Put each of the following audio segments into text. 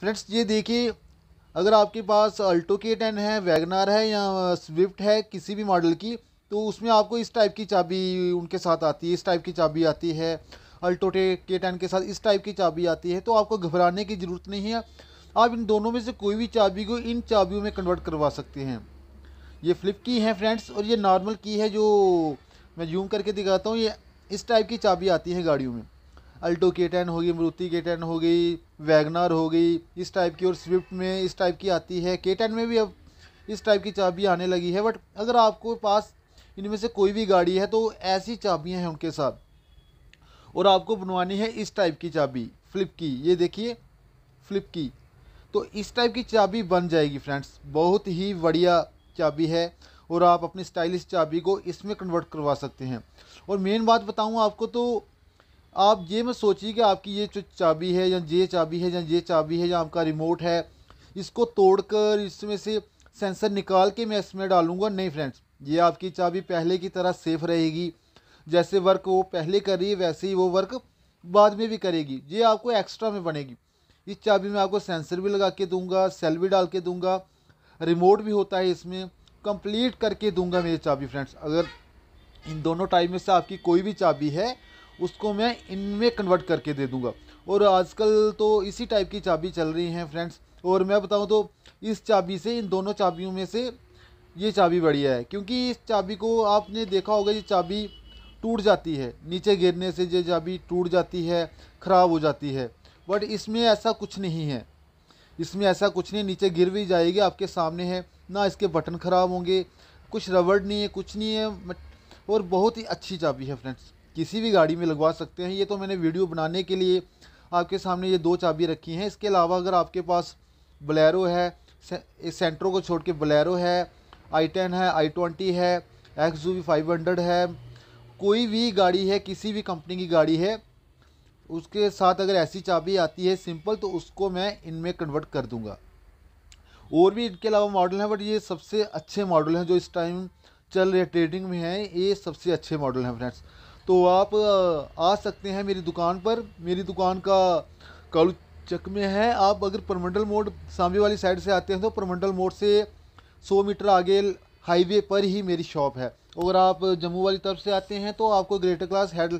friends ये देखिए अगर आपके पास अल्टो के टेन है वैगनार है या स्विफ्ट है किसी भी मॉडल की तो उसमें आपको इस टाइप की चाबी उनके साथ आती है इस टाइप की चाबी आती है अल्टो के टेन के साथ इस टाइप की चाबी आती है तो आपको घबराने की ज़रूरत नहीं है आप इन दोनों में से कोई भी चाबी को इन चाबियों में कन्वर्ट करवा सकते हैं ये फ्लिप की है फ्रेंड्स और ये नॉर्मल की है जो मैं जूम करके दिखाता हूँ ये इस टाइप की चाबी आती है गाड़ियों में अल्टो के टेन हो गई मरुति के टेन हो गई वैगनार हो गई इस टाइप की और स्विफ्ट में इस टाइप की आती है के टेन में भी अब इस टाइप की चाबी आने लगी है बट अगर आपको पास इनमें से कोई भी गाड़ी है तो ऐसी चाबियाँ हैं उनके साथ और आपको बनवानी है इस टाइप की चाबी फ्लिप की ये देखिए फ्लिप की तो इस टाइप की चाबी बन जाएगी फ्रेंड्स बहुत ही बढ़िया चाबी है और आप अपनी स्टाइलिश चाबी को इसमें कन्वर्ट करवा सकते हैं और मेन बात बताऊँ आपको तो आप ये मत सोचिए कि आपकी ये जो चाबी है या ये चाबी है या ये चाबी है या आपका रिमोट है इसको तोड़कर इसमें से सेंसर निकाल के मैं इसमें डालूंगा नहीं फ्रेंड्स ये आपकी चाबी पहले की तरह सेफ़ रहेगी जैसे वर्क वो पहले कर रही है वैसे ही वो वर्क बाद में भी करेगी ये आपको एक्स्ट्रा में बनेगी इस चाबी में आपको सेंसर भी लगा के दूंगा सेल भी डाल के दूंगा रिमोट भी होता है इसमें कंप्लीट करके दूंगा मेरी चाबी फ्रेंड्स अगर इन दोनों टाइम में से आपकी कोई भी चाबी है उसको मैं इनमें कन्वर्ट करके दे दूँगा और आजकल तो इसी टाइप की चाबी चल रही हैं फ्रेंड्स और मैं बताऊँ तो इस चाबी से इन दोनों चाबियों में से ये चाबी बढ़िया है क्योंकि इस चाबी को आपने देखा होगा ये चाबी टूट जाती है नीचे गिरने से ये चाबी टूट जाती है ख़राब हो जाती है बट इसमें ऐसा कुछ नहीं है इसमें ऐसा कुछ नहीं नीचे गिर भी जाएगी आपके सामने है ना इसके बटन ख़राब होंगे कुछ रबड़ नहीं है कुछ नहीं है और बहुत ही अच्छी चाबी है फ्रेंड्स किसी भी गाड़ी में लगवा सकते हैं ये तो मैंने वीडियो बनाने के लिए आपके सामने ये दो चाबी रखी हैं इसके अलावा अगर आपके पास बलैरो है से, सेंट्रो को छोड़ के बलैरो है आई टेन है आई ट्वेंटी है X U V five hundred है कोई भी गाड़ी है किसी भी कंपनी की गाड़ी है उसके साथ अगर ऐसी चाबी आती है सिंपल तो उसको मैं इनमें कन्वर्ट कर दूंगा और भी इनके अलावा मॉडल हैं बट ये सबसे अच्छे मॉडल हैं जो इस टाइम चल रहे ट्रेडिंग में हैं ये सबसे अच्छे मॉडल हैं फ्रेंड्स तो आप आ सकते हैं मेरी दुकान पर मेरी दुकान का कालू चक में है आप अगर परमंडल मोड सामने वाली साइड से आते हैं तो परमंडल मोड से 100 मीटर आगे हाईवे पर ही मेरी शॉप है अगर आप जम्मू वाली तरफ से आते हैं तो आपको greater class head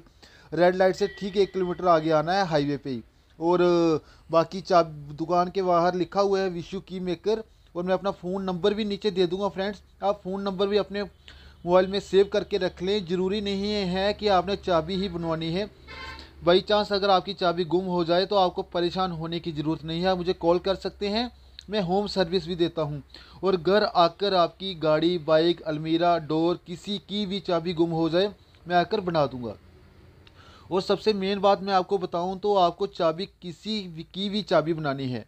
red light से ठीक एक किलोमीटर आगे आना है हाईवे पे ही और बाकी चा दुकान के बाहर लिखा हुआ है विशु की मेकर और मैं अपना फ़ोन नंबर भी नीचे दे दूंगा फ्रेंड्स आप फ़ोन नंबर भी अपने मोबाइल में सेव करके रख लें ज़रूरी नहीं है कि आपने चाबी ही बनवानी है बाई चांस अगर आपकी चाबी गुम हो जाए तो आपको परेशान होने की ज़रूरत नहीं है आप मुझे कॉल कर सकते हैं मैं होम सर्विस भी देता हूँ और घर आकर आपकी गाड़ी बाइक अलमीरा डोर किसी की भी चाबी गुम हो जाए मैं आकर बना दूँगा और सबसे मेन बात मैं आपको बताऊँ तो आपको चाबी किसी की भी चाबी बनानी है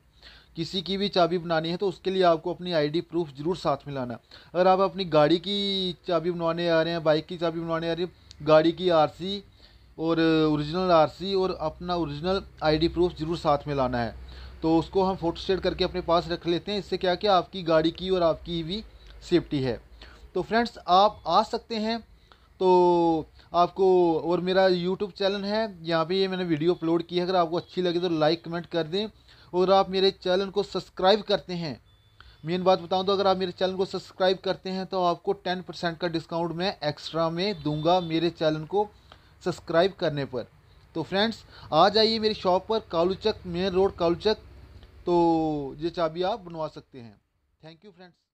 किसी की भी चाबी बनानी है तो उसके लिए आपको अपनी आईडी प्रूफ ज़रूर साथ में लाना अगर आप अपनी गाड़ी की चाबी बनवाने आ रहे हैं बाइक की चाबी बनवाने आ रही है गाड़ी की आरसी और ओरिजिनल आरसी और अपना ओरिजिनल आईडी प्रूफ ज़रूर साथ में लाना है तो उसको हम फ़ोटो स्टेट करके अपने पास रख लेते हैं इससे क्या क्या आपकी गाड़ी की और आपकी भी सेफ्टी है तो फ्रेंड्स आप आ सकते हैं तो आपको और मेरा यूट्यूब चैनल है यहाँ पे ये मैंने वीडियो अपलोड की है अगर आपको अच्छी लगे तो लाइक कमेंट कर दें अगर आप मेरे चैनल को सब्सक्राइब करते हैं मेन बात बताऊं तो अगर आप मेरे चैनल को सब्सक्राइब करते हैं तो आपको टेन परसेंट का डिस्काउंट मैं एक्स्ट्रा में दूंगा मेरे चैनल को सब्सक्राइब करने पर तो फ्रेंड्स आ जाइए मेरी शॉप पर कालूचक मेन रोड कालूचक तो ये चाबी आप बनवा सकते हैं थैंक यू फ्रेंड्स